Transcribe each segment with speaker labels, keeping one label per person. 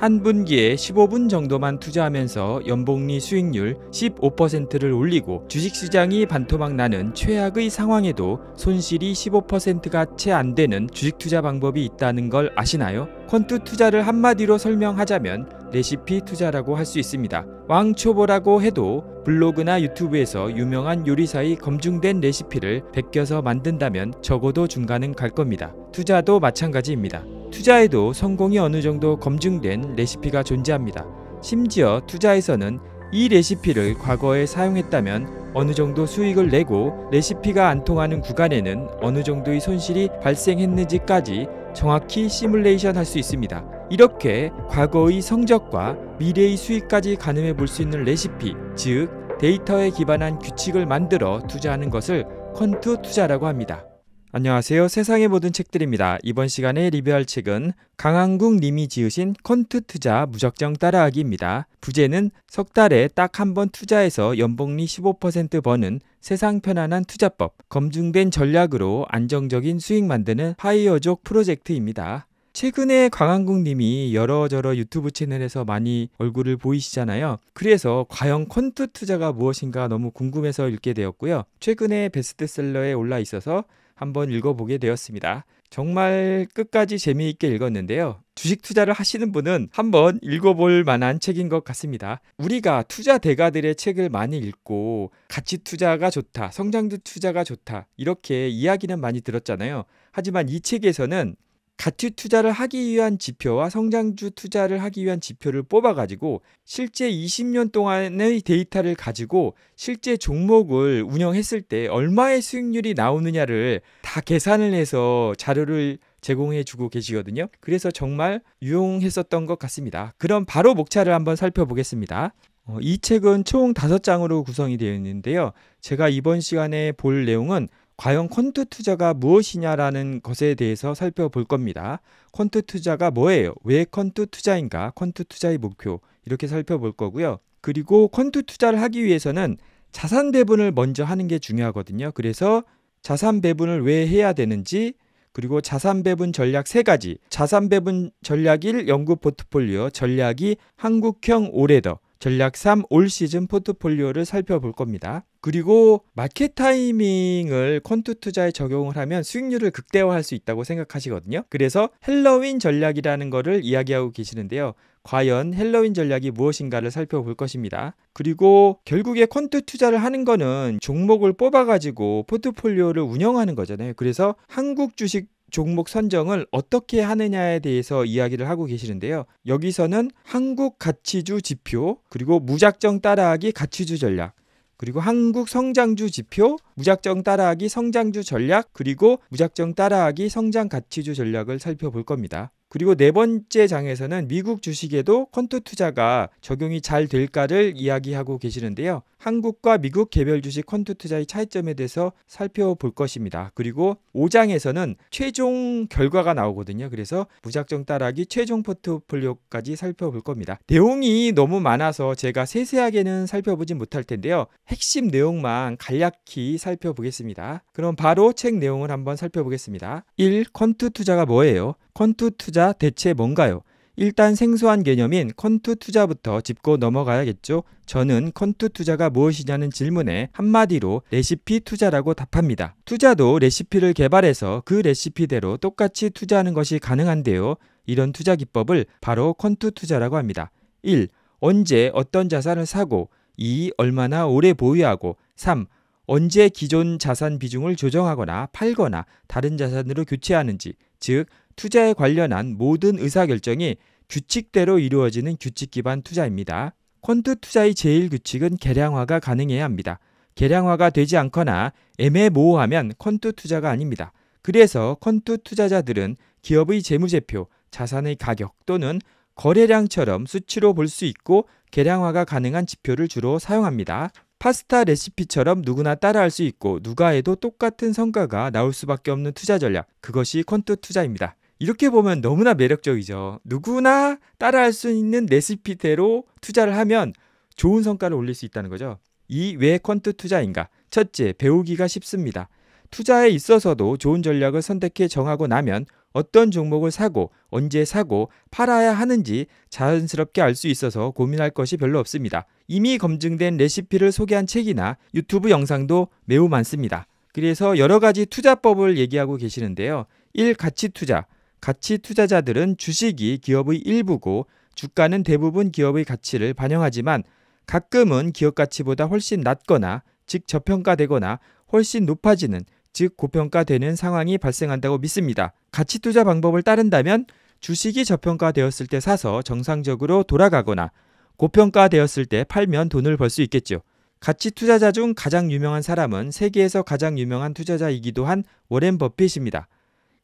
Speaker 1: 한 분기에 15분 정도만 투자하면서 연봉리 수익률 15%를 올리고 주식시장이 반토막 나는 최악의 상황에도 손실이 15%가 채 안 되는 주식 투자 방법이 있다는 걸 아시나요? 퀀트 투자를 한마디로 설명하자면 레시피 투자라고 할 수 있습니다. 왕초보라고 해도 블로그나 유튜브에서 유명한 요리사의 검증된 레시피를 베껴서 만든다면 적어도 중간은 갈 겁니다. 투자도 마찬가지입니다. 투자에도 성공이 어느 정도 검증된 레시피가 존재합니다. 심지어 투자에서는 이 레시피를 과거에 사용했다면 어느 정도 수익을 내고 레시피가 안 통하는 구간에는 어느 정도의 손실이 발생했는지까지 정확히 시뮬레이션 할 수 있습니다. 이렇게 과거의 성적과 미래의 수익까지 가늠해 볼 수 있는 레시피, 즉 데이터에 기반한 규칙을 만들어 투자하는 것을 퀀트 투자라고 합니다. 안녕하세요. 세상의 모든 책들입니다. 이번 시간에 리뷰할 책은 강한국 님이 지으신 콘트 투자 무작정 따라하기입니다. 부제는 석 달에 딱 한 번 투자해서 연봉리 15% 버는 세상 편안한 투자법, 검증된 전략으로 안정적인 수익 만드는 파이어족 프로젝트입니다. 최근에 강한국 님이 여러저러 유튜브 채널에서 많이 얼굴을 보이시잖아요. 그래서 과연 콘트 투자가 무엇인가 너무 궁금해서 읽게 되었고요. 최근에 베스트셀러에 올라 있어서 한번 읽어보게 되었습니다. 정말 끝까지 재미있게 읽었는데요. 주식 투자를 하시는 분은 한번 읽어볼 만한 책인 것 같습니다. 우리가 투자 대가들의 책을 많이 읽고 가치 투자가 좋다, 성장도 투자가 좋다, 이렇게 이야기는 많이 들었잖아요. 하지만 이 책에서는 가치 투자를 하기 위한 지표와 성장주 투자를 하기 위한 지표를 뽑아 가지고 실제 20년 동안의 데이터를 가지고 실제 종목을 운영했을 때 얼마의 수익률이 나오느냐를 다 계산을 해서 자료를 제공해 주고 계시거든요. 그래서 정말 유용했었던 것 같습니다. 그럼 바로 목차를 한번 살펴보겠습니다. 어, 이 책은 총 5장으로 구성이 되어 있는데요. 제가 이번 시간에 볼 내용은 과연 퀀트 투자가 무엇이냐라는 것에 대해서 살펴볼 겁니다. 퀀트 투자가 뭐예요? 왜 퀀트 투자인가? 퀀트 투자의 목표 이렇게 살펴볼 거고요. 그리고 퀀트 투자를 하기 위해서는 자산 배분을 먼저 하는 게 중요하거든요. 그래서 자산 배분을 왜 해야 되는지 그리고 자산 배분 전략 세가지 자산 배분 전략 1 연구 포트폴리오 전략2 한국형 오레더 전략 3 올 시즌 포트폴리오를 살펴볼 겁니다. 그리고 마켓 타이밍을 퀀트 투자에 적용을 하면 수익률을 극대화할 수 있다고 생각하시거든요. 그래서 헬로윈 전략이라는 거를 이야기하고 계시는데요. 과연 헬로윈 전략이 무엇인가를 살펴볼 것입니다. 그리고 결국에 퀀트 투자를 하는 거는 종목을 뽑아가지고 포트폴리오를 운영하는 거잖아요. 그래서 한국 주식 종목 선정을 어떻게 하느냐에 대해서 이야기를 하고 계시는데요. 여기서는 한국 가치주 지표, 그리고 무작정 따라하기 가치주 전략, 그리고 한국 성장주 지표, 무작정 따라하기 성장주 전략, 그리고 무작정 따라하기 성장 가치주 전략을 살펴볼 겁니다. 그리고 네 번째 장에서는 미국 주식에도 컨트 투자가 적용이 잘 될까를 이야기하고 계시는데요. 한국과 미국 개별 주식 컨트 투자의 차이점에 대해서 살펴볼 것입니다. 그리고 5장에서는 최종 결과가 나오거든요. 그래서 무작정 따라하기 최종 포트폴리오까지 살펴볼 겁니다. 내용이 너무 많아서 제가 세세하게는 살펴보진 못할 텐데요. 핵심 내용만 간략히 살펴보겠습니다. 그럼 바로 책 내용을 한번 살펴보겠습니다. 1. 컨트 투자가 뭐예요? 컨투 투자 대체 뭔가요? 일단 생소한 개념인 컨투 투자부터 짚고 넘어가야겠죠. 저는 컨투 투자가 무엇이냐는 질문에 한마디로 레시피 투자라고 답합니다. 투자도 레시피를 개발해서 그 레시피대로 똑같이 투자하는 것이 가능한데요. 이런 투자 기법을 바로 컨투 투자라고 합니다. 1. 언제 어떤 자산을 사고 2. 얼마나 오래 보유하고 3. 언제 기존 자산 비중을 조정하거나 팔거나 다른 자산으로 교체하는지 즉 투자에 관련한 모든 의사결정이 규칙대로 이루어지는 규칙 기반 투자입니다. 퀀트 투자의 제일 규칙은 개량화가 가능해야 합니다. 개량화가 되지 않거나 애매모호하면 퀀트 투자가 아닙니다. 그래서 퀀트 투자자들은 기업의 재무제표, 자산의 가격 또는 거래량처럼 수치로 볼 수 있고 개량화가 가능한 지표를 주로 사용합니다. 파스타 레시피처럼 누구나 따라할 수 있고 누가 해도 똑같은 성과가 나올 수밖에 없는 투자 전략, 그것이 퀀트 투자입니다. 이렇게 보면 너무나 매력적이죠. 누구나 따라할 수 있는 레시피대로 투자를 하면 좋은 성과를 올릴 수 있다는 거죠. 이왜 퀀트 투자인가? 첫째, 배우기가 쉽습니다. 투자에 있어서도 좋은 전략을 선택해 정하고 나면 어떤 종목을 사고 언제 사고 팔아야 하는지 자연스럽게 알 수 있어서 고민할 것이 별로 없습니다. 이미 검증된 레시피를 소개한 책이나 유튜브 영상도 매우 많습니다. 그래서 여러 가지 투자법을 얘기하고 계시는데요. 1. 가치 투자, 가치 투자자들은 주식이 기업의 일부고 주가는 대부분 기업의 가치를 반영하지만 가끔은 기업 가치보다 훨씬 낮거나 즉 저평가되거나 훨씬 높아지는 즉 고평가되는 상황이 발생한다고 믿습니다. 가치 투자 방법을 따른다면 주식이 저평가되었을 때 사서 정상적으로 돌아가거나 고평가되었을 때 팔면 돈을 벌 수 있겠죠. 가치 투자자 중 가장 유명한 사람은 세계에서 가장 유명한 투자자이기도 한 워렌 버핏입니다.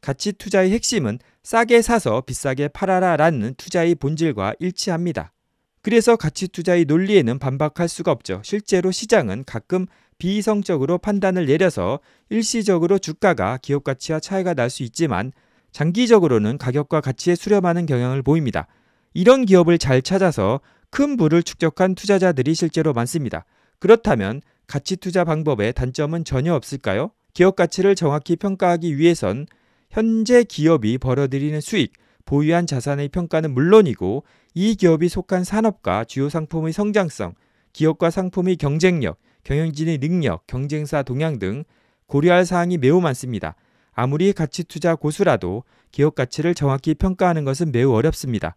Speaker 1: 가치 투자의 핵심은 싸게 사서 비싸게 팔아라라는 투자의 본질과 일치합니다. 그래서 가치 투자의 논리에는 반박할 수가 없죠. 실제로 시장은 가끔 비이성적으로 판단을 내려서 일시적으로 주가가 기업 가치와 차이가 날 수 있지만 장기적으로는 가격과 가치에 수렴하는 경향을 보입니다. 이런 기업을 잘 찾아서 큰 부를 축적한 투자자들이 실제로 많습니다. 그렇다면 가치 투자 방법의 단점은 전혀 없을까요? 기업 가치를 정확히 평가하기 위해선 현재 기업이 벌어들이는 수익, 보유한 자산의 평가는 물론이고 이 기업이 속한 산업과 주요 상품의 성장성, 기업과 상품의 경쟁력, 경영진의 능력, 경쟁사 동향 등 고려할 사항이 매우 많습니다. 아무리 가치 투자 고수라도 기업 가치를 정확히 평가하는 것은 매우 어렵습니다.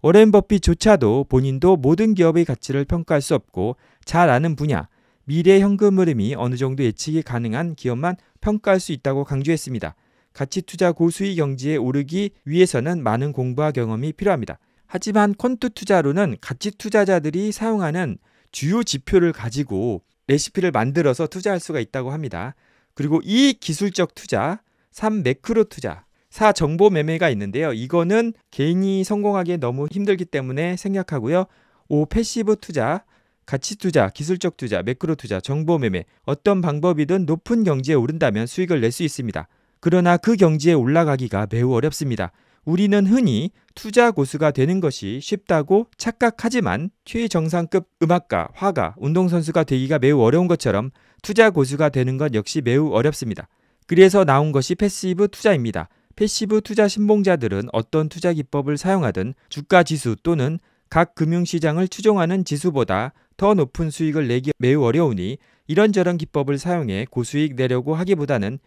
Speaker 1: 오렌 버핏조차도 본인도 모든 기업의 가치를 평가할 수 없고 잘 아는 분야, 미래 현금 흐름이 어느 정도 예측이 가능한 기업만 평가할 수 있다고 강조했습니다. 가치투자 고수익 경지에 오르기 위해서는 많은 공부와 경험이 필요합니다. 하지만 퀀트 투자로는 가치 투자자들이 사용하는 주요 지표를 가지고 레시피를 만들어서 투자할 수가 있다고 합니다. 그리고 이 기술적 투자, 3 매크로 투자, 4 정보 매매가 있는데요. 이거는 개인이 성공하기에 너무 힘들기 때문에 생략하고요. 5 패시브 투자, 가치 투자, 기술적 투자, 매크로 투자, 정보 매매 어떤 방법이든 높은 경지에 오른다면 수익을 낼 수 있습니다. 그러나 그 경지에 올라가기가 매우 어렵습니다. 우리는 흔히 투자 고수가 되는 것이 쉽다고 착각하지만 최정상급 음악가, 화가, 운동선수가 되기가 매우 어려운 것처럼 투자 고수가 되는 것 역시 매우 어렵습니다. 그래서 나온 것이 패시브 투자입니다. 패시브 투자 신봉자들은 어떤 투자 기법을 사용하든 주가 지수 또는 각 금융시장을 추종하는 지수보다 더 높은 수익을 내기 매우 어려우니 이런저런 기법을 사용해 고수익 내려고 하기보다는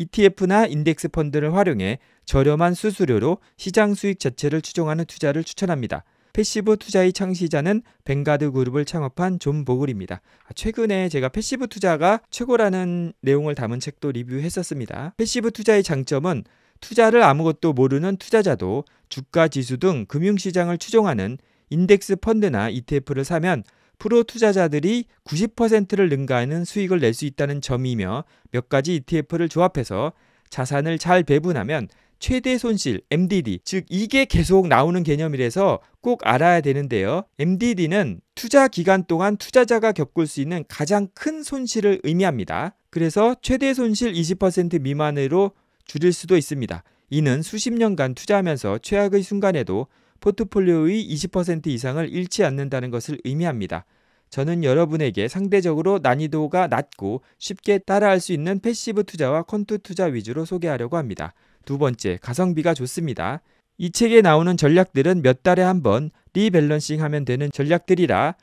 Speaker 1: ETF나 인덱스 펀드를 활용해 저렴한 수수료로 시장 수익 자체를 추종하는 투자를 추천합니다. 패시브 투자의 창시자는 벵가드 그룹을 창업한 존 보글입니다. 아, 최근에 제가 패시브 투자가 최고라는 내용을 담은 책도 리뷰했었습니다. 패시브 투자의 장점은 투자를 아무것도 모르는 투자자도 주가 지수 등 금융시장을 추종하는 인덱스 펀드나 ETF를 사면 프로 투자자들이 90%를 능가하는 수익을 낼 수 있다는 점이며 몇 가지 ETF를 조합해서 자산을 잘 배분하면 최대 손실 MDD 즉 이게 계속 나오는 개념이라서 꼭 알아야 되는데요. MDD는 투자 기간 동안 투자자가 겪을 수 있는 가장 큰 손실을 의미합니다. 그래서 최대 손실 20% 미만으로 줄일 수도 있습니다. 이는 수십 년간 투자하면서 최악의 순간에도 포트폴리오의 20% 이상을 잃지 않는다는 것을 의미합니다. 저는 여러분에게 상대적으로 난이도가 낮고 쉽게 따라할 수 있는 패시브 투자와 컨투 투자 위주로 소개하려고 합니다. 두 번째, 가성비가 좋습니다. 이 책에 나오는 전략들은 몇 달에 한 번 리밸런싱 하면 되는 전략들이라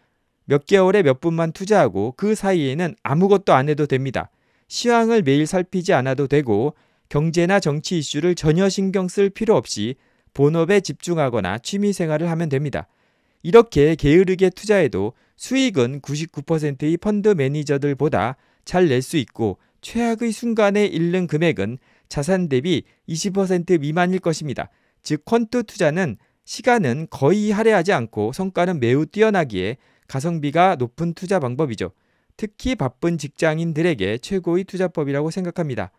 Speaker 1: 몇 개월에 몇 분만 투자하고 그 사이에는 아무것도 안 해도 됩니다. 시황을 매일 살피지 않아도 되고 경제나 정치 이슈를 전혀 신경 쓸 필요 없이 본업에 집중하거나 취미 생활을 하면 됩니다. 이렇게 게으르게 투자해도 수익은 99%의 펀드 매니저들보다 잘 낼 수 있고 최악의 순간에 잃는 금액은 자산 대비 20% 미만일 것입니다. 즉 퀀트 투자는 시간은 거의 할애하지 않고 성과는 매우 뛰어나기에 가성비가 높은 투자 방법이죠. 특히 바쁜 직장인들에게 최고의 투자법이라고 생각합니다.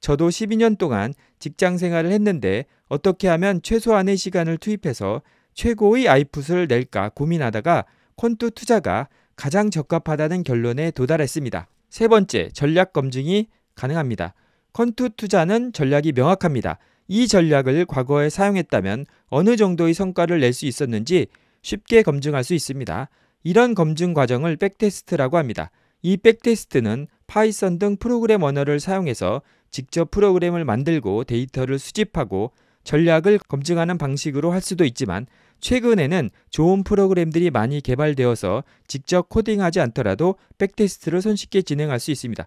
Speaker 1: 저도 12년 동안 직장 생활을 했는데 어떻게 하면 최소한의 시간을 투입해서 최고의 아이풋을 낼까 고민하다가 콘투 투자가 가장 적합하다는 결론에 도달했습니다. 세 번째, 전략 검증이 가능합니다. 콘투 투자는 전략이 명확합니다. 이 전략을 과거에 사용했다면 어느 정도의 성과를 낼 수 있었는지 쉽게 검증할 수 있습니다. 이런 검증 과정을 백테스트라고 합니다. 이 백테스트는 파이썬 등 프로그램 언어를 사용해서 직접 프로그램을 만들고 데이터를 수집하고 전략을 검증하는 방식으로 할 수도 있지만 최근에는 좋은 프로그램들이 많이 개발되어서 직접 코딩하지 않더라도 백테스트를 손쉽게 진행할 수 있습니다.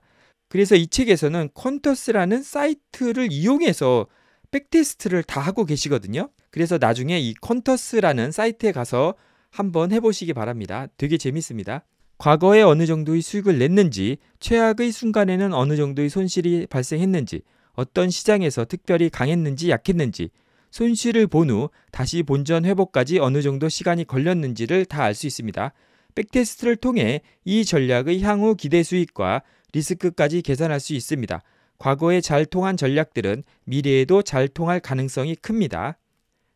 Speaker 1: 그래서 이 책에서는 컨터스라는 사이트를 이용해서 백테스트를 다 하고 계시거든요. 그래서 나중에 이 컨터스라는 사이트에 가서 한번 해보시기 바랍니다. 되게 재밌습니다. 과거에 어느 정도의 수익을 냈는지, 최악의 순간에는 어느 정도의 손실이 발생했는지, 어떤 시장에서 특별히 강했는지 약했는지, 손실을 본 후 다시 본전 회복까지 어느 정도 시간이 걸렸는지를 다 알 수 있습니다. 백테스트를 통해 이 전략의 향후 기대 수익과 리스크까지 계산할 수 있습니다. 과거에 잘 통한 전략들은 미래에도 잘 통할 가능성이 큽니다.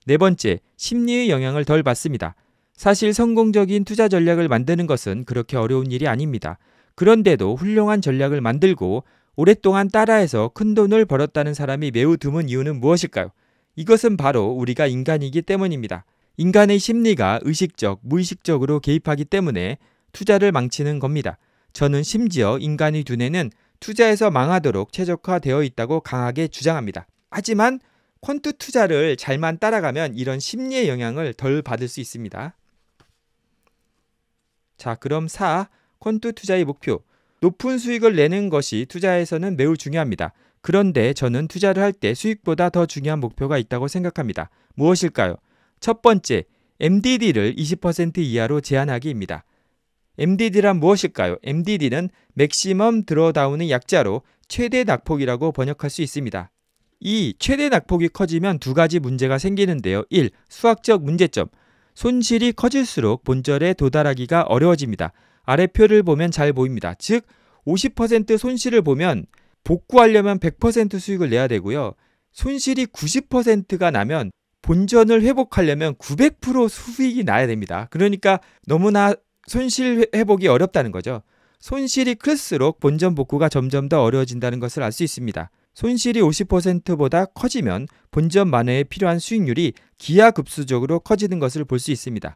Speaker 1: 네 번째, 심리의 영향을 덜 받습니다. 사실 성공적인 투자 전략을 만드는 것은 그렇게 어려운 일이 아닙니다. 그런데도 훌륭한 전략을 만들고 오랫동안 따라해서 큰 돈을 벌었다는 사람이 매우 드문 이유는 무엇일까요? 이것은 바로 우리가 인간이기 때문입니다. 인간의 심리가 의식적, 무의식적으로 개입하기 때문에 투자를 망치는 겁니다. 저는 심지어 인간의 두뇌는 투자에서 망하도록 최적화되어 있다고 강하게 주장합니다. 하지만 퀀트 투자를 잘만 따라가면 이런 심리의 영향을 덜 받을 수 있습니다. 자, 그럼 4. 퀀트 투자의 목표. 높은 수익을 내는 것이 투자에서는 매우 중요합니다. 그런데 저는 투자를 할 때 수익보다 더 중요한 목표가 있다고 생각합니다. 무엇일까요? 첫 번째, MDD를 20% 이하로 제한하기입니다. MDD란 무엇일까요? MDD는 맥시멈 드러다운의 약자로 최대 낙폭이라고 번역할 수 있습니다. 이 최대 낙폭이 커지면 두 가지 문제가 생기는데요. 1. 수학적 문제점. 손실이 커질수록 본절에 도달하기가 어려워집니다. 아래 표를 보면 잘 보입니다. 즉, 50% 손실을 보면 복구하려면 100% 수익을 내야 되고요. 손실이 90%가 나면 본전을 회복하려면 900% 수익이 나야 됩니다. 그러니까 너무나 손실 회복이 어렵다는 거죠. 손실이 클수록 본전 복구가 점점 더 어려워진다는 것을 알 수 있습니다. 손실이 50%보다 커지면 본전 만회에 필요한 수익률이 기하급수적으로 커지는 것을 볼 수 있습니다.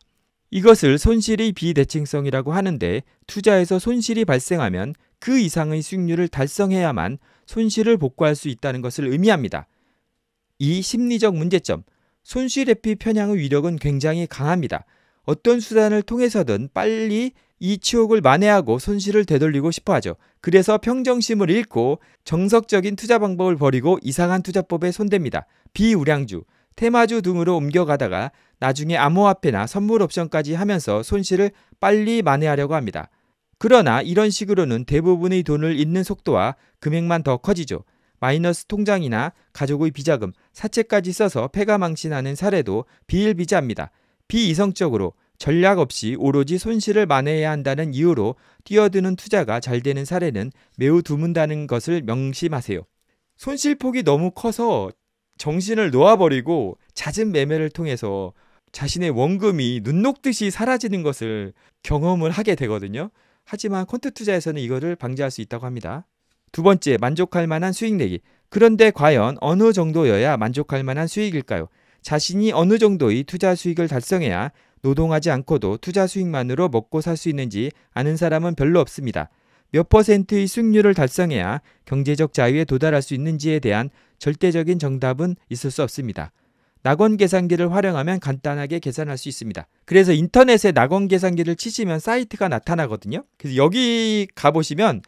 Speaker 1: 이것을 손실의 비대칭성이라고 하는데 투자에서 손실이 발생하면 그 이상의 수익률을 달성해야만 손실을 복구할 수 있다는 것을 의미합니다. 이 심리적 문제점, 손실회피 편향의 위력은 굉장히 강합니다. 어떤 수단을 통해서든 빨리 이 치욕을 만회하고 손실을 되돌리고 싶어 하죠. 그래서 평정심을 잃고 정석적인 투자 방법을 버리고 이상한 투자법에 손댑니다. 비우량주, 테마주 등으로 옮겨가다가 나중에 암호화폐나 선물 옵션까지 하면서 손실을 빨리 만회하려고 합니다. 그러나 이런 식으로는 대부분의 돈을 잃는 속도와 금액만 더 커지죠. 마이너스 통장이나 가족의 비자금, 사채까지 써서 패가망신하는 사례도 비일비재합니다. 비이성적으로 전략 없이 오로지 손실을 만회해야 한다는 이유로 뛰어드는 투자가 잘 되는 사례는 매우 드문다는 것을 명심하세요. 손실폭이 너무 커서 정신을 놓아버리고 잦은 매매를 통해서 자신의 원금이 눈 녹듯이 사라지는 것을 경험을 하게 되거든요. 하지만 콘트 투자에서는 이거를 방지할 수 있다고 합니다. 두 번째, 만족할 만한 수익 내기. 그런데 과연 어느 정도여야 만족할 만한 수익일까요? 자신이 어느 정도의 투자 수익을 달성해야 노동하지 않고도 투자 수익만으로 먹고 살 수 있는지 아는 사람은 별로 없습니다. 몇 퍼센트의 수익률을 달성해야 경제적 자유에 도달할 수 있는지에 대한 절대적인 정답은 있을 수 없습니다. 낙원 계산기를 활용하면 간단하게 계산할 수 있습니다. 그래서 인터넷에 낙원 계산기를 치시면 사이트가 나타나거든요. 그래서 여기 가보시면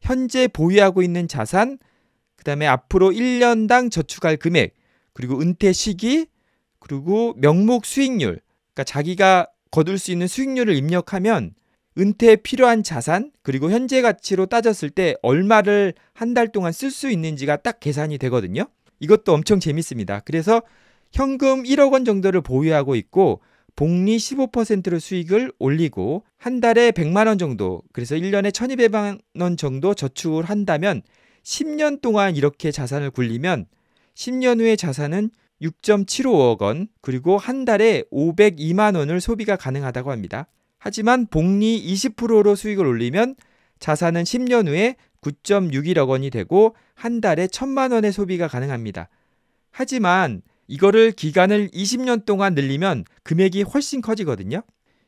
Speaker 1: 현재 보유하고 있는 자산, 그 다음에 앞으로 1년당 저축할 금액, 그리고 은퇴 시기, 그리고 명목 수익률, 그러니까 자기가 거둘 수 있는 수익률을 입력하면 은퇴에 필요한 자산 그리고 현재 가치로 따졌을 때 얼마를 한 달 동안 쓸 수 있는지가 딱 계산이 되거든요. 이것도 엄청 재밌습니다. 그래서 현금 1억 원 정도를 보유하고 있고 복리 15%로 수익을 올리고 한 달에 100만 원 정도 그래서 1년에 1200만 원 정도 저축을 한다면 10년 동안 이렇게 자산을 굴리면 10년 후에 자산은 6.75억 원 그리고 한 달에 502만 원을 소비가 가능하다고 합니다. 하지만 복리 20%로 수익을 올리면 자산은 10년 후에 9.61억 원이 되고 한 달에 1천만 원의 소비가 가능합니다. 하지만 이거를 기간을 20년 동안 늘리면 금액이 훨씬 커지거든요.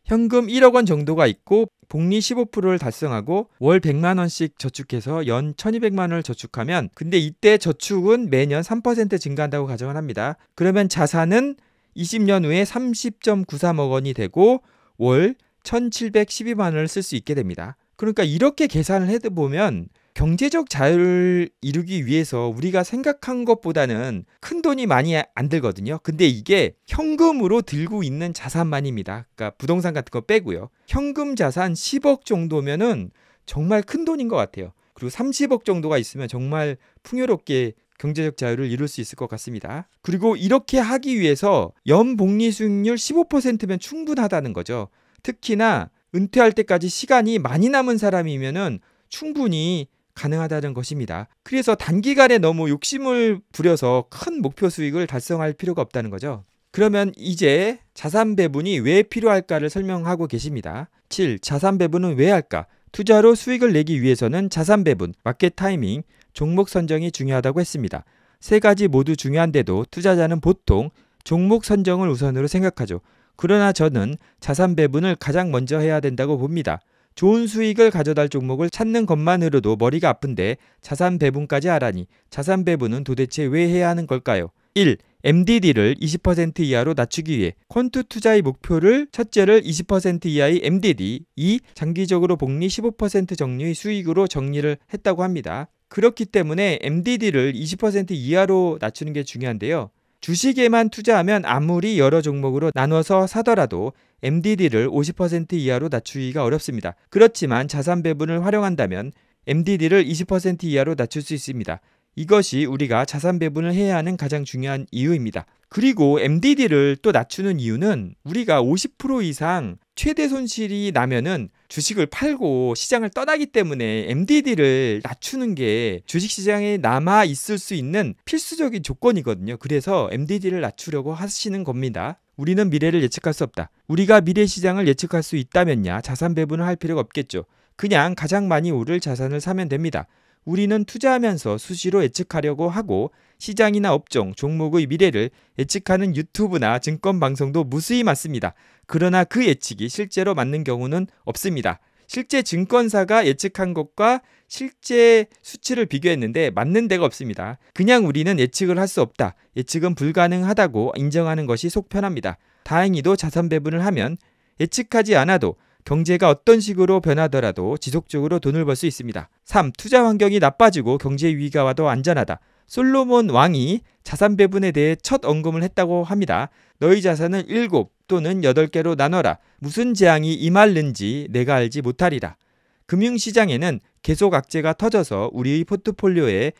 Speaker 1: 현금 1억 원 정도가 있고 복리 15%를 달성하고 월 100만 원씩 저축해서 연 1200만 원을 저축하면 근데 이때 저축은 매년 3% 증가한다고 가정을 합니다. 그러면 자산은 20년 후에 30.93억 원이 되고 월 1,712만 원을 쓸 수 있게 됩니다. 그러니까 이렇게 계산을 해보면 도 경제적 자유를 이루기 위해서 우리가 생각한 것보다는 큰 돈이 많이 안 들거든요. 근데 이게 현금으로 들고 있는 자산만입니다. 그러니까 부동산 같은 거 빼고요. 현금 자산 10억 정도면은 정말 큰 돈인 것 같아요. 그리고 30억 정도가 있으면 정말 풍요롭게 경제적 자유를 이룰 수 있을 것 같습니다. 그리고 이렇게 하기 위해서 연 복리 수익률 15%면 충분하다는 거죠. 특히나 은퇴할 때까지 시간이 많이 남은 사람이면은 충분히 가능하다는 것입니다. 그래서 단기간에 너무 욕심을 부려서 큰 목표 수익을 달성할 필요가 없다는 거죠. 그러면 이제 자산 배분이 왜 필요할까를 설명하고 계십니다. 7. 자산 배분은 왜 할까? 투자로 수익을 내기 위해서는 자산 배분, 마켓 타이밍, 종목 선정이 중요하다고 했습니다. 세 가지 모두 중요한데도 투자자는 보통 종목 선정을 우선으로 생각하죠. 그러나 저는 자산 배분을 가장 먼저 해야 된다고 봅니다. 좋은 수익을 가져달 종목을 찾는 것만으로도 머리가 아픈데 자산 배분까지 하라니 자산 배분은 도대체 왜 해야 하는 걸까요? 1. MDD를 20% 이하로 낮추기 위해 콘트 투자의 목표를 첫째를 20% 이하의 MDD, 2. 장기적으로 복리 15% 정리 의 수익으로 정리를 했다고 합니다. 그렇기 때문에 MDD를 20% 이하로 낮추는 게 중요한데요. 주식에만 투자하면 아무리 여러 종목으로 나눠서 사더라도 MDD를 50% 이하로 낮추기가 어렵습니다. 그렇지만 자산 배분을 활용한다면 MDD를 20% 이하로 낮출 수 있습니다. 이것이 우리가 자산 배분을 해야 하는 가장 중요한 이유입니다. 그리고 MDD를 또 낮추는 이유는 우리가 50% 이상 최대 손실이 나면은 주식을 팔고 시장을 떠나기 때문에 MDD를 낮추는 게 주식 시장에 남아 있을 수 있는 필수적인 조건이거든요. 그래서 MDD를 낮추려고 하시는 겁니다. 우리는 미래를 예측할 수 없다. 우리가 미래 시장을 예측할 수 있다면야 자산 배분을 할 필요가 없겠죠. 그냥 가장 많이 오를 자산을 사면 됩니다. 우리는 투자하면서 수시로 예측하려고 하고 시장이나 업종, 종목의 미래를 예측하는 유튜브나 증권 방송도 무수히 맞습니다. 그러나 그 예측이 실제로 맞는 경우는 없습니다. 실제 증권사가 예측한 것과 실제 수치를 비교했는데 맞는 데가 없습니다. 그냥 우리는 예측을 할 수 없다. 예측은 불가능하다고 인정하는 것이 속편합니다. 다행히도 자산 배분을 하면 예측하지 않아도 경제가 어떤 식으로 변하더라도 지속적으로 돈을 벌 수 있습니다. 3. 투자 환경이 나빠지고 경제 위기가 와도 안전하다. 솔로몬 왕이 자산 배분에 대해 첫 언급을 했다고 합니다. 너희 자산을 7 또는 8 개로 나눠라. 무슨 재앙이 임할는지 내가 알지 못하리라. 금융시장에는 계속 악재가 터져서 우리의 포트폴리오에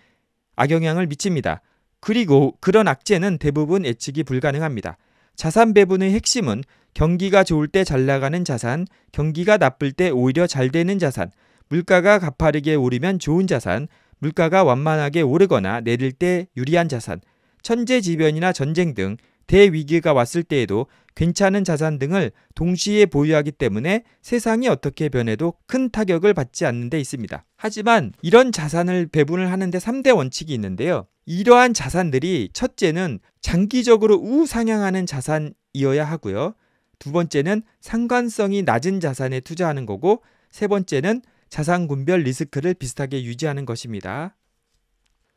Speaker 1: 악영향을 미칩니다. 그리고 그런 악재는 대부분 예측이 불가능합니다. 자산 배분의 핵심은 경기가 좋을 때 잘 나가는 자산, 경기가 나쁠 때 오히려 잘 되는 자산, 물가가 가파르게 오르면 좋은 자산, 물가가 완만하게 오르거나 내릴 때 유리한 자산, 천재지변이나 전쟁 등 대위기가 왔을 때에도 괜찮은 자산 등을 동시에 보유하기 때문에 세상이 어떻게 변해도 큰 타격을 받지 않는 데 있습니다. 하지만 이런 자산을 배분을 하는데 3대 원칙이 있는데요. 이러한 자산들이 첫째는 장기적으로 우상향하는 자산이어야 하고요. 두 번째는 상관성이 낮은 자산에 투자하는 거고 세 번째는 자산 군별 리스크를 비슷하게 유지하는 것입니다.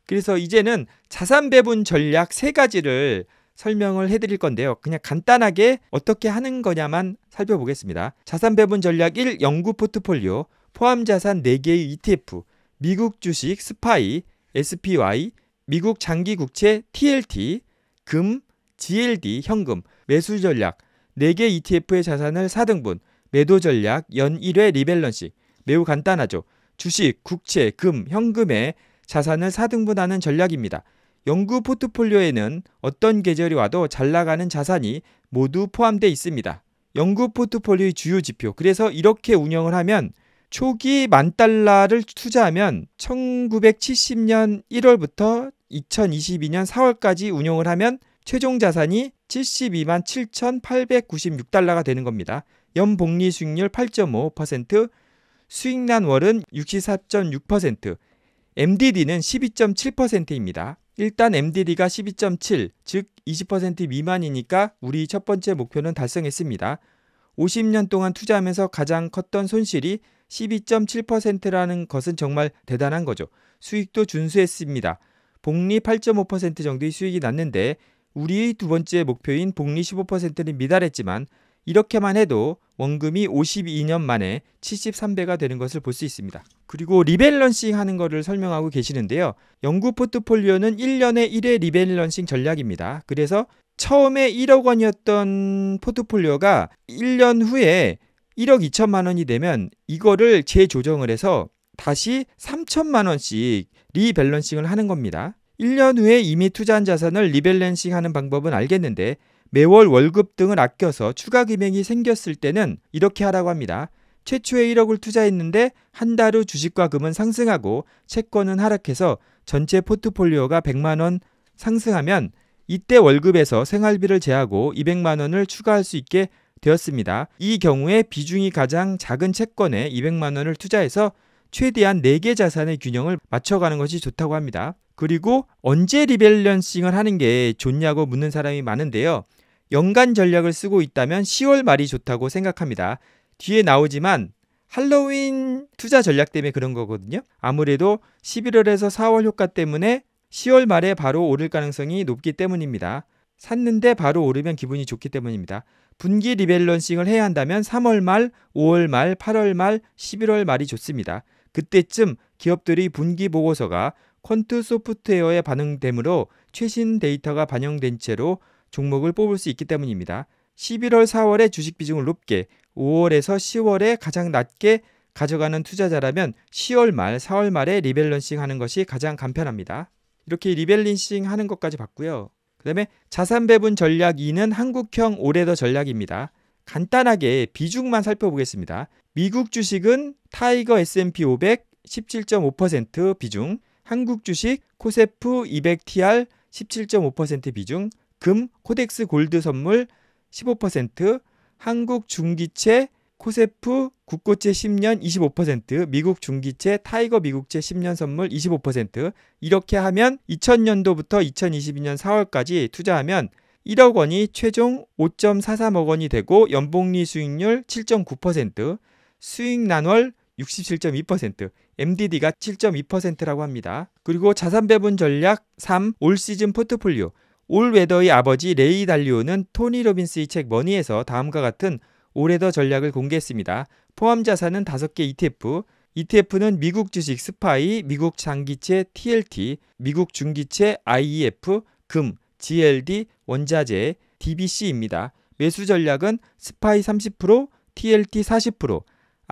Speaker 1: 그래서 이제는 자산 배분 전략 세 가지를 설명을 해드릴 건데요. 그냥 간단하게 어떻게 하는 거냐만 살펴보겠습니다. 자산 배분 전략 1. 연구 포트폴리오 포함 자산 4개의 ETF 미국 주식 스파이 SPY 미국 장기 국채 TLT 금 GLD 현금 매수 전략 4개 ETF의 자산을 4등분, 매도 전략, 연 1회 리밸런싱. 매우 간단하죠. 주식, 국채, 금, 현금의 자산을 4등분하는 전략입니다. 연구 포트폴리오에는 어떤 계절이 와도 잘 나가는 자산이 모두 포함되어 있습니다. 연구 포트폴리오의 주요 지표. 그래서 이렇게 운영을 하면 초기 만 달러를 투자하면 1970년 1월부터 2022년 4월까지 운영을 하면 최종 자산이 72만 7,896달러가 되는 겁니다. 연복리 수익률 8.5%, 수익난 월은 64.6%, MDD는 12.7%입니다. 일단 MDD가 12.7, 즉 20% 미만이니까 우리 첫 번째 목표는 달성했습니다. 50년 동안 투자하면서 가장 컸던 손실이 12.7%라는 것은 정말 대단한 거죠. 수익도 준수했습니다. 복리 8.5% 정도의 수익이 났는데 우리의 두 번째 목표인 복리 15%는 미달했지만 이렇게만 해도 원금이 52년 만에 73배가 되는 것을 볼 수 있습니다. 그리고 리밸런싱 하는 것을 설명하고 계시는데요. 연구 포트폴리오는 1년에 1회 리밸런싱 전략입니다. 그래서 처음에 1억 원이었던 포트폴리오가 1년 후에 1억 2천만 원이 되면 이거를 재조정을 해서 다시 3천만 원씩 리밸런싱을 하는 겁니다. 1년 후에 이미 투자한 자산을 리밸런싱 하는 방법은 알겠는데 매월 월급 등을 아껴서 추가 금액이 생겼을 때는 이렇게 하라고 합니다. 최초에 1억을 투자했는데 한 달 후 주식과 금은 상승하고 채권은 하락해서 전체 포트폴리오가 100만 원 상승하면 이때 월급에서 생활비를 제하고 200만 원을 추가할 수 있게 되었습니다. 이 경우에 비중이 가장 작은 채권에 200만 원을 투자해서 최대한 4개 자산의 균형을 맞춰가는 것이 좋다고 합니다. 그리고 언제 리밸런싱을 하는 게 좋냐고 묻는 사람이 많은데요. 연간 전략을 쓰고 있다면 10월 말이 좋다고 생각합니다. 뒤에 나오지만 할로윈 투자 전략 때문에 그런 거거든요. 아무래도 11월에서 4월 효과 때문에 10월 말에 바로 오를 가능성이 높기 때문입니다. 샀는데 바로 오르면 기분이 좋기 때문입니다. 분기 리밸런싱을 해야 한다면 3월 말, 5월 말, 8월 말, 11월 말이 좋습니다. 그때쯤 기업들이 분기 보고서가 퀀트 소프트웨어에 반응되므로 최신 데이터가 반영된 채로 종목을 뽑을 수 있기 때문입니다. 11월, 4월에 주식 비중을 높게, 5월에서 10월에 가장 낮게 가져가는 투자자라면 10월 말, 4월 말에 리밸런싱 하는 것이 가장 간편합니다. 이렇게 리밸런싱 하는 것까지 봤고요. 그 다음에 자산 배분 전략 2는 한국형 오해더 전략입니다. 간단하게 비중만 살펴보겠습니다. 미국 주식은 타이거 S&P 500 17.5% 비중, 한국 주식 코세프 200TR 17.5% 비중, 금 코덱스 골드 선물 15%, 한국 중기채 코세프 국고채 10년 25%, 미국 중기채 타이거 미국채 10년 선물 25%. 이렇게 하면 2000년도부터 2022년 4월까지 투자하면 1억 원이 최종 5.43억 원이 되고 연봉리 수익률 7.9%, 수익 난월 67.2%, MDD가 7.2%라고 합니다. 그리고 자산 배분 전략 3. 올 시즌 포트폴리오. 올 웨더의 아버지 레이 달리오는 토니 로빈스의 책 머니에서 다음과 같은 올해더 전략을 공개했습니다. 포함 자산은 5개 ETF, ETF는 미국 주식 스파이, 미국 장기채 TLT, 미국 중기채 IEF, 금, GLD, 원자재, DBC입니다. 매수 전략은 스파이 30%, TLT 40%,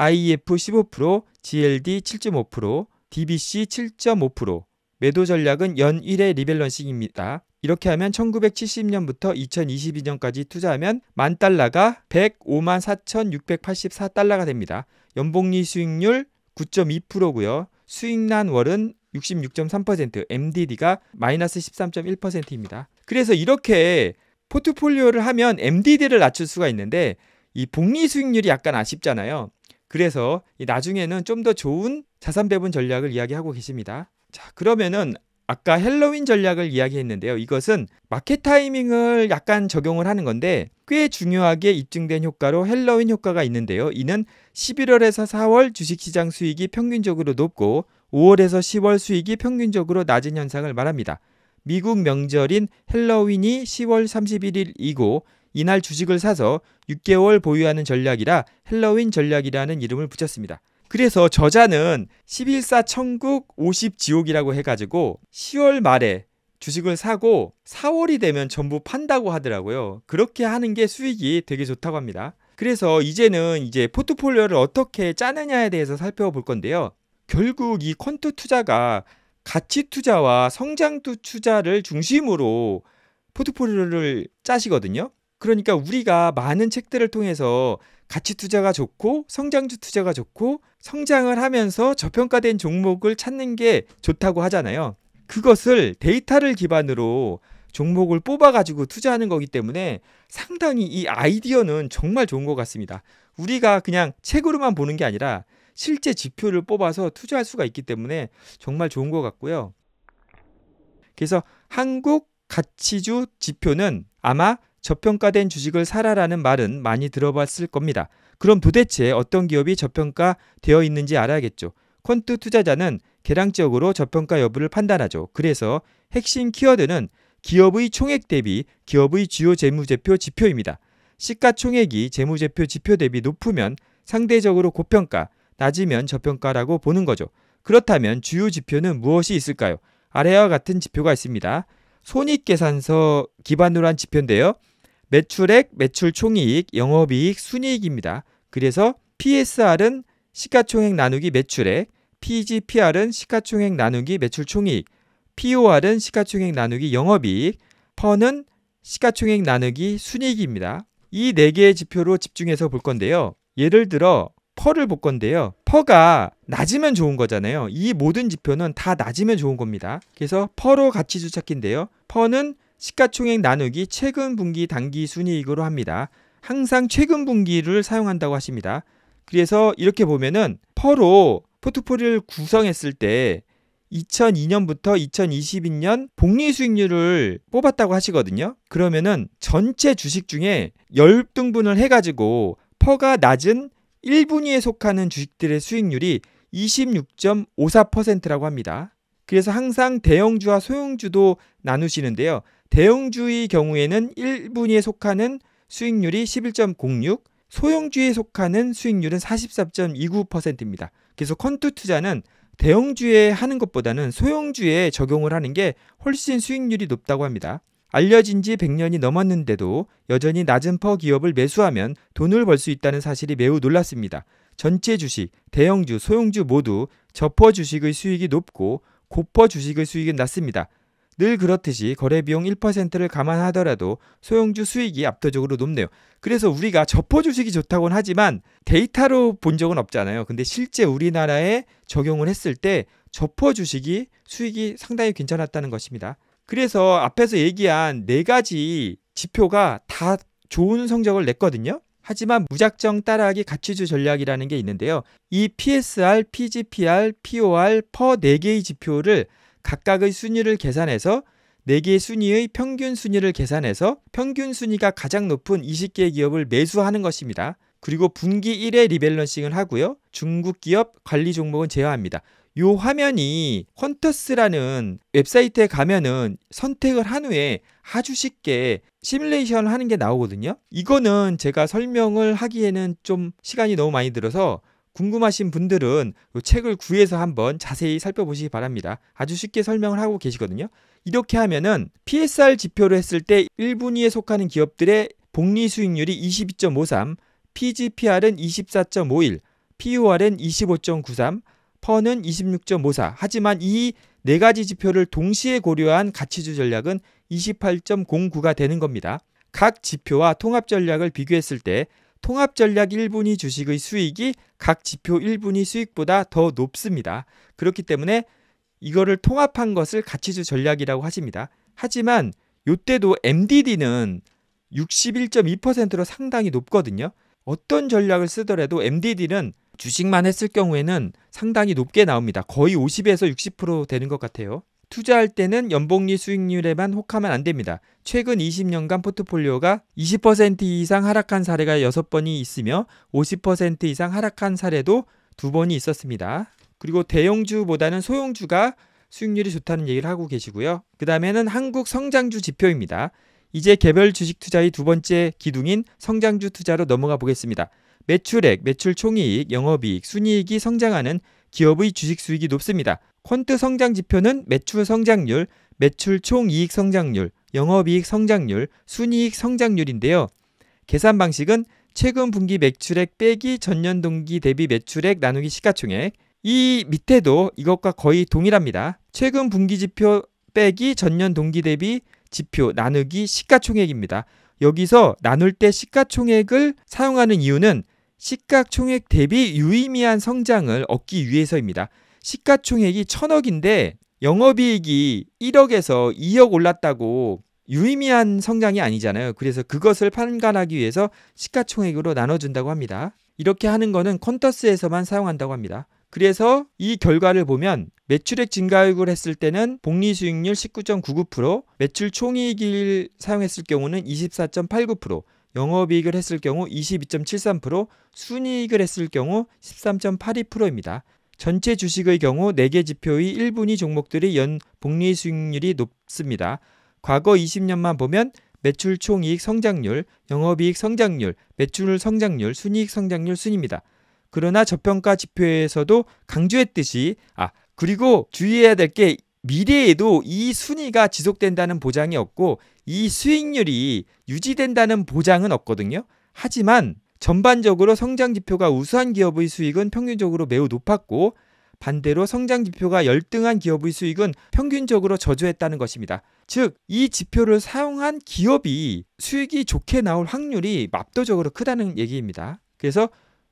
Speaker 1: IEF 15%, GLD 7.5%, DBC 7.5%. 매도 전략은 연 1회 리밸런싱입니다. 이렇게 하면 1970년부터 2022년까지 투자하면 만 달러가 105만 4,684달러가 됩니다. 연봉리 수익률 9.2%고요. 수익난 월은 66.3%, MDD가 마이너스 13.1%입니다. 그래서 이렇게 포트폴리오를 하면 MDD를 낮출 수가 있는데 이 복리 수익률이 약간 아쉽잖아요. 그래서 나중에는 좀 더 좋은 자산 배분 전략을 이야기하고 계십니다. 자, 그러면은 아까 헬로윈 전략을 이야기했는데요. 이것은 마켓 타이밍을 약간 적용을 하는 건데 꽤 중요하게 입증된 효과로 헬로윈 효과가 있는데요. 이는 11월에서 4월 주식시장 수익이 평균적으로 높고 5월에서 10월 수익이 평균적으로 낮은 현상을 말합니다. 미국 명절인 헬로윈이 10월 31일이고 이날 주식을 사서 6개월 보유하는 전략이라 헬로윈 전략이라는 이름을 붙였습니다. 그래서 저자는 11사 천국 50지옥이라고 해가지고 10월 말에 주식을 사고 4월이 되면 전부 판다고 하더라고요. 그렇게 하는 게 수익이 되게 좋다고 합니다. 그래서 이제는 이제 포트폴리오를 어떻게 짜느냐에 대해서 살펴볼 건데요. 결국 이 퀀트 투자가 가치 투자와 성장 투자를 중심으로 포트폴리오를 짜시거든요. 그러니까 우리가 많은 책들을 통해서 가치 투자가 좋고 성장주 투자가 좋고 성장을 하면서 저평가된 종목을 찾는 게 좋다고 하잖아요. 그것을 데이터를 기반으로 종목을 뽑아가지고 투자하는 거기 때문에 상당히 이 아이디어는 정말 좋은 것 같습니다. 우리가 그냥 책으로만 보는 게 아니라 실제 지표를 뽑아서 투자할 수가 있기 때문에 정말 좋은 것 같고요. 그래서 한국 가치주 지표는 아마 저평가된 주식을 사라라는 말은 많이 들어봤을 겁니다. 그럼 도대체 어떤 기업이 저평가되어 있는지 알아야겠죠. 퀀트 투자자는 계량적으로 저평가 여부를 판단하죠. 그래서 핵심 키워드는 기업의 총액 대비 기업의 주요 재무제표 지표입니다. 시가총액이 재무제표 지표 대비 높으면 상대적으로 고평가, 낮으면 저평가라고 보는 거죠. 그렇다면 주요 지표는 무엇이 있을까요? 아래와 같은 지표가 있습니다. 손익계산서 기반으로 한 지표인데요. 매출액, 매출 총이익, 영업이익, 순이익입니다. 그래서 PSR은 시가총액 나누기 매출액, PGPR은 시가총액 나누기 매출 총이익, POR은 시가총액 나누기 영업이익, 펀는 시가총액 나누기 순이익입니다. 이 네 개의 지표로 집중해서 볼 건데요. 예를 들어 퍼를 볼 건데요. 퍼가 낮으면 좋은 거잖아요. 이 모든 지표는 다 낮으면 좋은 겁니다. 그래서 퍼로 가치주 찾기인데요. 퍼는 시가총액 나누기 최근 분기 단기 순이익으로 합니다. 항상 최근 분기를 사용한다고 하십니다. 그래서 이렇게 보면은 퍼로 포트폴리오를 구성했을 때 2002년부터 2022년 복리 수익률을 뽑았다고 하시거든요. 그러면은 전체 주식 중에 10등분을 해가지고 퍼가 낮은 1분위에 속하는 주식들의 수익률이 26.54%라고 합니다. 그래서 항상 대형주와 소형주도 나누시는데요. 대형주의 경우에는 1분위에 속하는 수익률이 11.06, 소형주에 의 속하는 수익률은 44.29%입니다. 그래서 컨트 투자는 대형주에 의 하는 것보다는 소형주에 의 적용을 하는 게 훨씬 수익률이 높다고 합니다. 알려진 지 100년이 넘었는데도 여전히 낮은 퍼 기업을 매수하면 돈을 벌 수 있다는 사실이 매우 놀랐습니다. 전체 주식, 대형주, 소형주 모두 저퍼 주식의 수익이 높고 고퍼 주식의 수익은 낮습니다. 늘 그렇듯이 거래 비용 1%를 감안하더라도 소형주 수익이 압도적으로 높네요. 그래서 우리가 접어 주식이 좋다고는 하지만 데이터로 본 적은 없잖아요. 근데 실제 우리나라에 적용을 했을 때접어 주식이 수익이 상당히 괜찮았다는 것입니다. 그래서 앞에서 얘기한 네 가지 지표가 다 좋은 성적을 냈거든요. 하지만 무작정 따라하기 가치주 전략이라는 게 있는데요. 이 PSR, PGPR, POR 퍼 4개의 지표를 각각의 순위를 계산해서 4개의 순위의 평균 순위를 계산해서 평균 순위가 가장 높은 20개의 기업을 매수하는 것입니다. 그리고 분기 1회 리밸런싱을 하고요. 중국 기업 관리 종목은 제어합니다이 화면이 헌터스라는 웹사이트에 가면은 선택을 한 후에 아주 쉽게 시뮬레이션을 하는 게 나오거든요. 이거는 제가 설명을 하기에는 좀 시간이 너무 많이 들어서 궁금하신 분들은 이 책을 구해서 한번 자세히 살펴보시기 바랍니다. 아주 쉽게 설명을 하고 계시거든요. 이렇게 하면은 PSR 지표로 했을 때 1분위에 속하는 기업들의 복리 수익률이 22.53, PGPR은 24.51, POR은 25.93, 펀은 26.54. 하지만 이 네 가지 지표를 동시에 고려한 가치주 전략은 28.09가 되는 겁니다. 각 지표와 통합 전략을 비교했을 때 통합전략 1분위 주식의 수익이 각 지표 1분위 수익보다 더 높습니다. 그렇기 때문에 이거를 통합한 것을 가치주 전략이라고 하십니다. 하지만 요때도 MDD는 61.2%로 상당히 높거든요. 어떤 전략을 쓰더라도 MDD는 주식만 했을 경우에는 상당히 높게 나옵니다. 거의 50에서 60% 되는 것 같아요. 투자할 때는 연봉리 수익률에만 혹하면 안 됩니다. 최근 20년간 포트폴리오가 20% 이상 하락한 사례가 6번이 있으며 50% 이상 하락한 사례도 2 번이 있었습니다. 그리고 대형주보다는 소형주가 수익률이 좋다는 얘기를 하고 계시고요. 그 다음에는 한국 성장주 지표입니다. 이제 개별 주식 투자의 두 번째 기둥인 성장주 투자로 넘어가 보겠습니다. 매출액, 매출 총이익, 영업이익, 순이익이 성장하는 기업의 주식 수익이 높습니다. 퀀트 성장 지표는 매출 성장률, 매출 총 이익 성장률, 영업이익 성장률, 순이익 성장률인데요. 계산 방식은 최근 분기 매출액 빼기 전년 동기 대비 매출액 나누기 시가총액. 이 밑에도 이것과 거의 동일합니다. 최근 분기 지표 빼기 전년 동기 대비 지표 나누기 시가총액입니다. 여기서 나눌 때 시가총액을 사용하는 이유는 시가총액 대비 유의미한 성장을 얻기 위해서입니다. 시가총액이 천억인데 영업이익이 1억에서 2억 올랐다고 유의미한 성장이 아니잖아요. 그래서 그것을 판단하기 위해서 시가총액으로 나눠준다고 합니다. 이렇게 하는 거는 컨터스에서만 사용한다고 합니다. 그래서 이 결과를 보면 매출액 증가율을 했을 때는 복리 수익률 19.99%, 매출 총이익을 사용했을 경우는 24.89%, 영업이익을 했을 경우 22.73%, 순이익을 했을 경우 13.82%입니다. 전체 주식의 경우 4개 지표의 1분위 종목들이 연 복리 수익률이 높습니다. 과거 20년만 보면 매출 총이익 성장률, 영업이익 성장률, 매출 성장률, 순이익 성장률 순입니다. 그러나 저평가 지표에서도 강조했듯이 아 그리고 주의해야 될 게 미래에도 이 순위가 지속된다는 보장이 없고 이 수익률이 유지된다는 보장은 없거든요. 하지만 전반적으로 성장 지표가 우수한 기업의 수익은 평균적으로 매우 높았고 반대로 성장 지표가 열등한 기업의 수익은 평균적으로 저조했다는 것입니다. 즉, 이 지표를 사용한 기업이 수익이 좋게 나올 확률이 압도적으로 크다는 얘기입니다. 그래서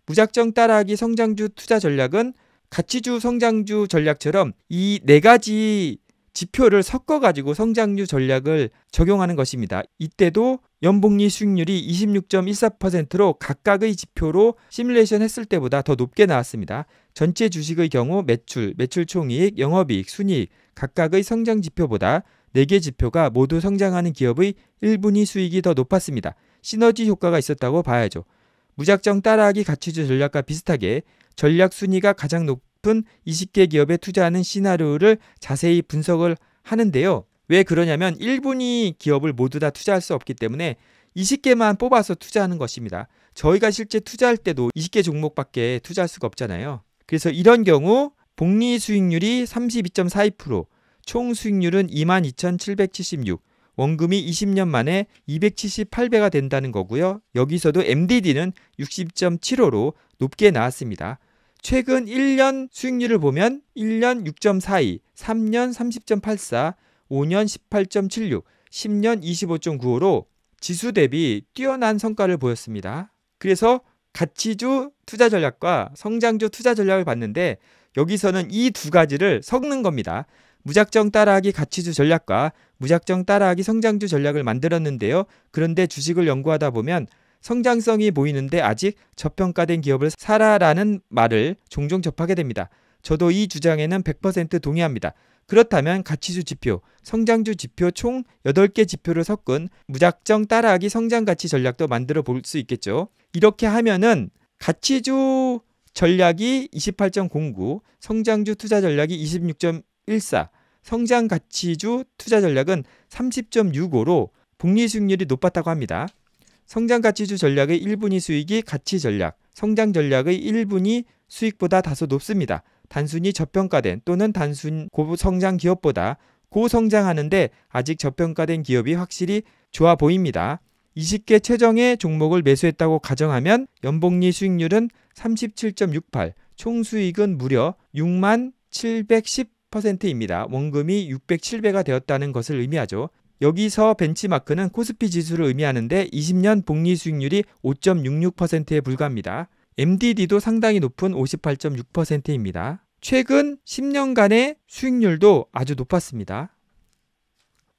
Speaker 1: 무작정 따라하기 성장주 투자 전략은 가치주 성장주 전략처럼 이 네 가지 지표를 섞어 가지고 성장률 전략을 적용하는 것입니다. 이때도 연봉리 수익률이 26.14%로 각각의 지표로 시뮬레이션 했을 때보다 더 높게 나왔습니다. 전체 주식의 경우 매출, 매출 총이익, 영업이익, 순이익 각각의 성장 지표보다 4개 지표가 모두 성장하는 기업의 1분위 수익이 더 높았습니다. 시너지 효과가 있었다고 봐야죠. 무작정 따라하기 가치주 전략과 비슷하게 전략 순위가 가장 높 싶은 20개 기업에 투자하는 시나리오를 자세히 분석을 하는데요. 왜 그러냐면 1분위 기업을 모두 다 투자할 수 없기 때문에 20개만 뽑아서 투자하는 것입니다. 저희가 실제 투자할 때도 20개 종목밖에 투자할 수가 없잖아요. 그래서 이런 경우 복리 수익률이 32.42%, 총 수익률은 22,776, 원금이 20년 만에 278배가 된다는 거고요. 여기서도 MDD는 60.75로 높게 나왔습니다. 최근 1년 수익률을 보면 1년 6.42, 3년 30.84, 5년 18.76, 10년 25.95로 지수 대비 뛰어난 성과를 보였습니다. 그래서 가치주 투자 전략과 성장주 투자 전략을 봤는데 여기서는 이 두 가지를 섞는 겁니다. 무작정 따라하기 가치주 전략과 무작정 따라하기 성장주 전략을 만들었는데요. 그런데 주식을 연구하다 보면 성장성이 보이는데 아직 저평가된 기업을 사라라는 말을 종종 접하게 됩니다. 저도 이 주장에는 100% 동의합니다. 그렇다면 가치주 지표, 성장주 지표 총 8개 지표를 섞은 무작정 따라하기 성장 가치 전략도 만들어 볼 수 있겠죠. 이렇게 하면은 가치주 전략이 28.09, 성장주 투자 전략이 26.14, 성장 가치주 투자 전략은 30.65로 복리 수익률이 높았다고 합니다. 성장 가치주 전략의 1분위 수익이 가치 전략, 성장 전략의 1분위 수익보다 다소 높습니다. 단순히 저평가된 또는 단순 고성장 기업보다 고성장하는데 아직 저평가된 기업이 확실히 좋아 보입니다. 20개 최정의 종목을 매수했다고 가정하면 연봉리 수익률은 37.68, 총 수익은 무려 6만 710%입니다. 원금이 607배가 되었다는 것을 의미하죠. 여기서 벤치마크는 코스피 지수를 의미하는데 20년 복리 수익률이 5.66%에 불과합니다. MDD도 상당히 높은 58.6%입니다. 최근 10년간의 수익률도 아주 높았습니다.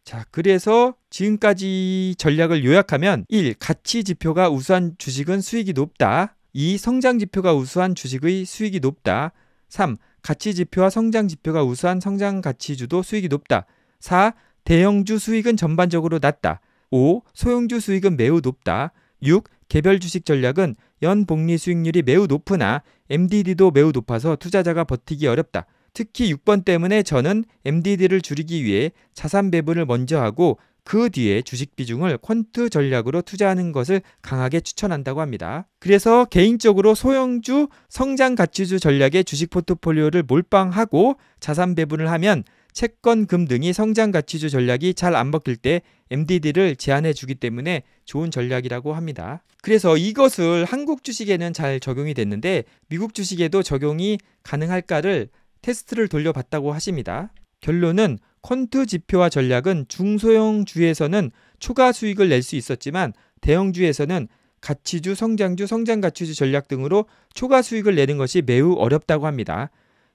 Speaker 1: 자, 그래서 지금까지 전략을 요약하면 1. 가치 지표가 우수한 주식은 수익이 높다. 2. 성장 지표가 우수한 주식의 수익이 높다. 3. 가치 지표와 성장 지표가 우수한 성장 가치주도 수익이 높다. 4. 대형주 수익은 전반적으로 낮다. 5. 소형주 수익은 매우 높다. 6. 개별 주식 전략은 연 복리 수익률이 매우 높으나 MDD도 매우 높아서 투자자가 버티기 어렵다. 특히 6번 때문에 저는 MDD를 줄이기 위해 자산 배분을 먼저 하고 그 뒤에 주식 비중을 퀀트 전략으로 투자하는 것을 강하게 추천한다고 합니다. 그래서 개인적으로 소형주 성장 가치주 전략의 주식 포트폴리오를 몰빵하고 자산 배분을 하면 채권금 등이 성장 가치주 전략이 잘안 먹힐 때 MDD를 제한해 주기 때문에 좋은 전략이라고 합니다. 그래서 이것을 한국 주식에는 잘 적용이 됐는데 미국 주식에도 적용이 가능할까를 테스트를 돌려봤다고 하십니다. 결론은 퀀트 지표와 전략은 중소형 주에서는 초과 수익을 낼 수 있었지만 대형 주에서는 가치주, 성장주, 성장가치주 전략 등으로 초과 수익을 내는 것이 매우 어렵다고 합니다.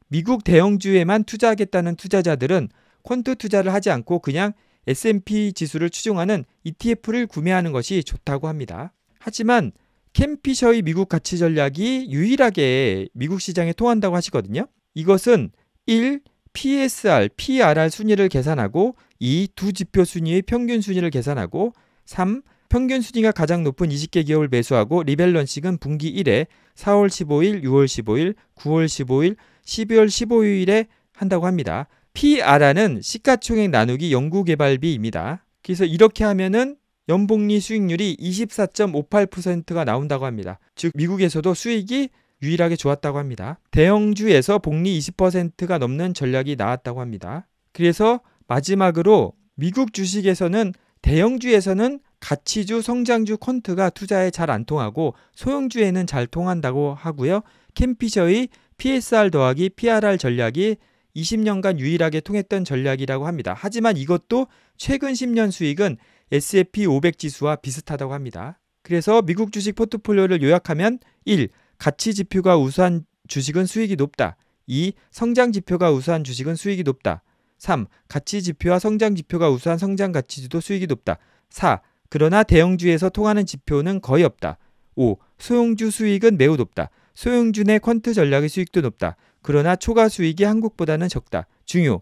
Speaker 1: 미국 대형주에만 투자하겠다는 투자자들은 퀀트 투자를 하지 않고 그냥 S&P 지수를 추종하는 ETF를 구매하는 것이 좋다고 합니다. 하지만 캠피셔의 미국 가치 전략이 유일하게 미국 시장에 통한다고 하시거든요. 이것은 1. PSR, PRR 순위를 계산하고 2. 두 지표 순위의 평균 순위를 계산하고 3. 평균 순위가 가장 높은 20개 기업을 매수하고 리밸런싱은 분기 1회 4월 15일, 6월 15일, 9월 15일, 12월 15일에 한다고 합니다. p r 은 시가총액 나누기 연구개발비입니다. 그래서 이렇게 하면은 연봉리 수익률이 24.58%가 나온다고 합니다. 즉 미국에서도 수익이 유일하게 좋았다고 합니다. 대형주에서 복리 20%가 넘는 전략이 나왔다고 합니다. 그래서 마지막으로 미국 주식에서는 대형주에서는 가치주, 성장주 퀀트가 투자에 잘 안 통하고 소형주에는 잘 통한다고 하고요. 캠피셔의 PSR 더하기 PRR 전략이 20년간 유일하게 통했던 전략이라고 합니다. 하지만 이것도 최근 10년 수익은 S&P 500 지수와 비슷하다고 합니다. 그래서 미국 주식 포트폴리오를 요약하면 1. 가치 지표가 우수한 주식은 수익이 높다. 2. 성장 지표가 우수한 주식은 수익이 높다. 3. 가치 지표와 성장 지표가 우수한 성장 가치지도 수익이 높다. 4. 그러나 대형주에서 통하는 지표는 거의 없다. 5. 소형주 수익은 매우 높다. 소형준의 퀀트 전략의 수익도 높다. 그러나 초과 수익이 한국보다는 적다. 중요.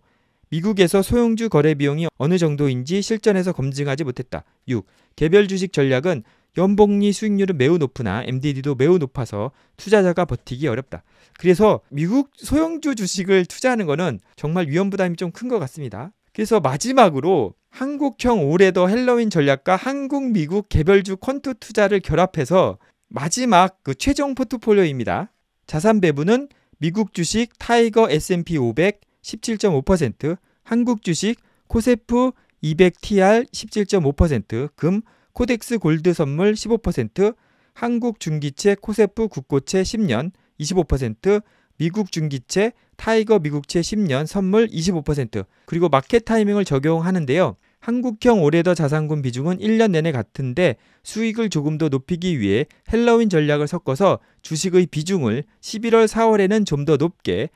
Speaker 1: 미국에서 소형주 거래 비용이 어느 정도인지 실전에서 검증하지 못했다. 6. 개별 주식 전략은 연봉리 수익률은 매우 높으나 MDD도 매우 높아서 투자자가 버티기 어렵다. 그래서 미국 소형주 주식을 투자하는 것은 정말 위험 부담이 좀 큰 것 같습니다. 그래서 마지막으로 한국형 올해 더 헬로윈 전략과 한국 미국 개별주 퀀트 투자를 결합해서 마지막 그 최종 포트폴리오입니다. 자산 배분은 미국 주식 타이거 S&P 500 17.5%, 한국 주식 코세프 200TR 17.5%, 금 코덱스 골드 선물 15%, 한국 중기채 코세프 국고채 10년 25%, 미국 중기채 타이거 미국채 10년 선물 25% 그리고 마켓 타이밍을 적용하는데요. 한국형 오래더 자산군 비중은 1년 내내 같은데 수익을 조금 더 높이기 위해 헬로윈 전략을 섞어서 주식의 비중을 11월 4월에는 좀 더 높게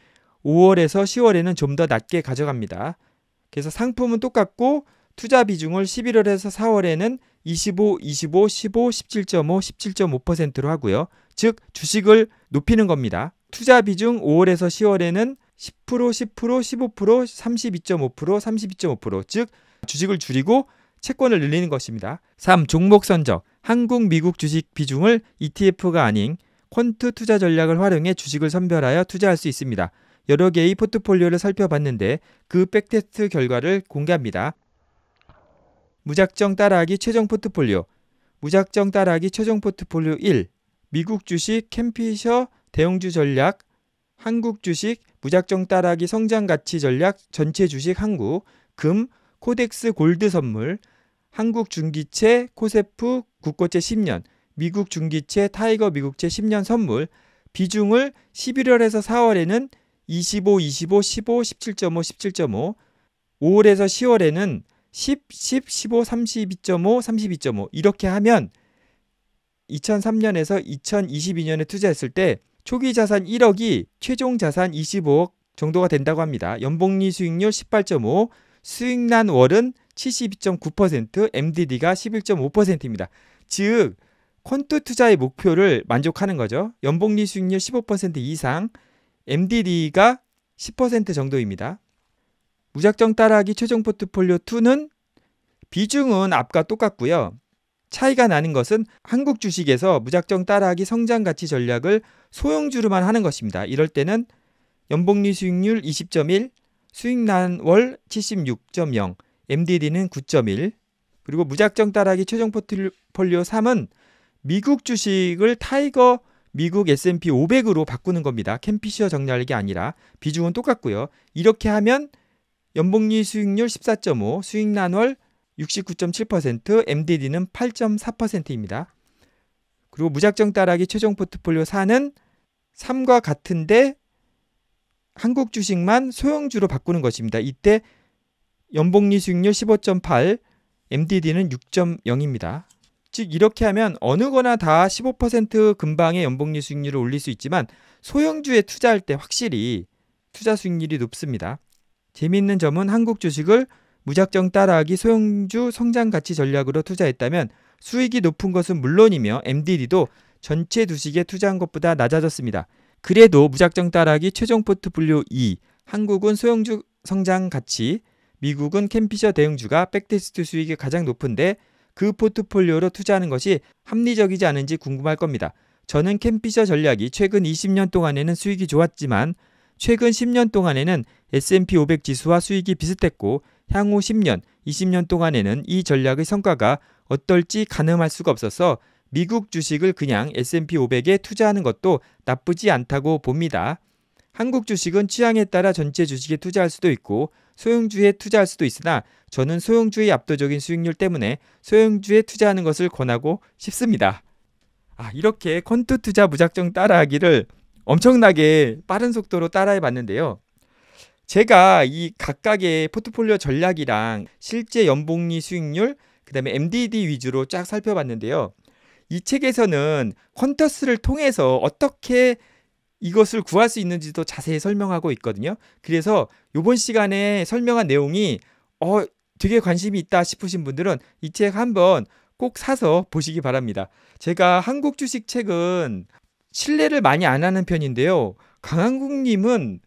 Speaker 1: 5월에서 10월에는 좀 더 낮게 가져갑니다. 그래서 상품은 똑같고 투자 비중을 11월에서 4월에는 25, 25, 15, 17.5, 17.5%로 하고요. 즉 주식을 높이는 겁니다. 투자 비중 5월에서 10월에는 10%, 10%, 15%, 32.5%, 32.5%즉 주식을 줄이고 채권을 늘리는 것입니다. 3. 종목 선적 한국, 미국 주식 비중을 ETF가 아닌 퀀트 투자 전략을 활용해 주식을 선별하여 투자할 수 있습니다. 여러 개의 포트폴리오를 살펴봤는데 그 백테스트 결과를 공개합니다. 무작정 따라하기 최종 포트폴리오 무작정 따라하기 최종 포트폴리오 1 미국 주식 캠피셔 대형주 전략 한국 주식 무작정 따라하기 성장 가치 전략 전체 주식 한국 금 코덱스 골드 선물, 한국 중기체 코세프 국고채 10년, 미국 중기체 타이거 미국채 10년 선물, 비중을 11월에서 4월에는 25, 25, 15, 17.5, 17.5, 5월에서 10월에는 10, 10, 15, 32.5, 32.5 이렇게 하면 2003년에서 2022년에 투자했을 때 초기 자산 1억이 최종 자산 25억 정도가 된다고 합니다. 연봉리 수익률 18.5, 수익난 월은 72.9%, MDD가 11.5%입니다. 즉 퀀트 투자의 목표를 만족하는 거죠. 연봉리 수익률 15% 이상, MDD가 10% 정도입니다. 무작정 따라하기 최종 포트폴리오 2는 비중은 앞과 똑같고요. 차이가 나는 것은 한국 주식에서 무작정 따라하기 성장 가치 전략을 소형주로만 하는 것입니다. 이럴 때는 연봉리 수익률 20.1, 수익난 월 76.0, MDD는 9.1, 그리고 무작정 따라기 최종 포트폴리오 3은 미국 주식을 타이거 미국 S&P 500으로 바꾸는 겁니다. 캠피셔 정렬이 아니라 비중은 똑같고요. 이렇게 하면 연봉리 수익률 14.5, 수익 난월 69.7%, MDD는 8.4%입니다. 그리고 무작정 따라기 최종 포트폴리오 4는 3과 같은데 한국 주식만 소형주로 바꾸는 것입니다. 이때 연봉리 수익률 15.8, MDD는 6.0입니다. 즉 이렇게 하면 어느 거나 다 15%금방의 연봉리 수익률을 올릴 수 있지만 소형주에 투자할 때 확실히 투자 수익률이 높습니다. 재미있는 점은 한국 주식을 무작정 따라하기 소형주 성장 가치 전략으로 투자했다면 수익이 높은 것은 물론이며 MDD도 전체 주식에 투자한 것보다 낮아졌습니다. 그래도 무작정 따라하기 최종 포트폴리오 2 한국은 소형주 성장 가치, 미국은 캠피셔 대형주가 백테스트 수익이 가장 높은데 그 포트폴리오로 투자하는 것이 합리적이지 않은지 궁금할 겁니다. 저는 캠피셔 전략이 최근 20년 동안에는 수익이 좋았지만 최근 10년 동안에는 S&P 500 지수와 수익이 비슷했고 향후 10년, 20년 동안에는 이 전략의 성과가 어떨지 가늠할 수가 없어서 미국 주식을 그냥 S&P 500에 투자하는 것도 나쁘지 않다고 봅니다. 한국 주식은 취향에 따라 전체 주식에 투자할 수도 있고 소형주에 투자할 수도 있으나 저는 소형주의 압도적인 수익률 때문에 소형주에 투자하는 것을 권하고 싶습니다. 아, 이렇게 컨트 투자 무작정 따라하기를 엄청나게 빠른 속도로 따라해 봤는데요. 제가 이 각각의 포트폴리오 전략이랑 실제 연봉리 수익률, 그 다음에 MDD 위주로 쫙 살펴봤는데요. 이 책에서는 헌터스를 통해서 어떻게 이것을 구할 수 있는지도 자세히 설명하고 있거든요. 그래서 이번 시간에 설명한 내용이 어 되게 관심이 있다 싶으신 분들은 이 책 한번 꼭 사서 보시기 바랍니다. 제가 한국 주식 책은 신뢰를 많이 안 하는 편인데요. 강한국님은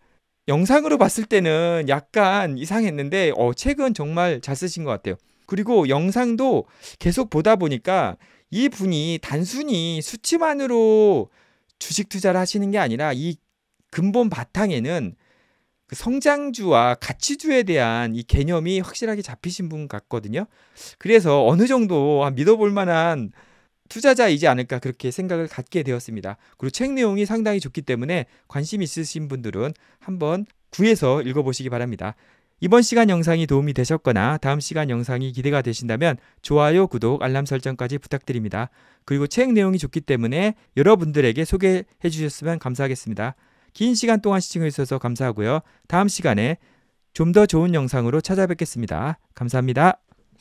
Speaker 1: 영상으로 봤을 때는 약간 이상했는데 어, 책은 정말 잘 쓰신 것 같아요. 그리고 영상도 계속 보다 보니까 이 분이 단순히 수치만으로 주식 투자를 하시는 게 아니라 이 근본 바탕에는 그 성장주와 가치주에 대한 이 개념이 확실하게 잡히신 분 같거든요. 그래서 어느 정도 믿어볼 만한 투자자이지 않을까 그렇게 생각을 갖게 되었습니다. 그리고 책 내용이 상당히 좋기 때문에 관심 있으신 분들은 한번 구해서 읽어보시기 바랍니다. 이번 시간 영상이 도움이 되셨거나 다음 시간 영상이 기대가 되신다면 좋아요, 구독, 알람 설정까지 부탁드립니다. 그리고 책 내용이 좋기 때문에 여러분들에게 소개해 주셨으면 감사하겠습니다. 긴 시간 동안 시청해 주셔서 감사하고요. 다음 시간에 좀 더 좋은 영상으로 찾아뵙겠습니다. 감사합니다.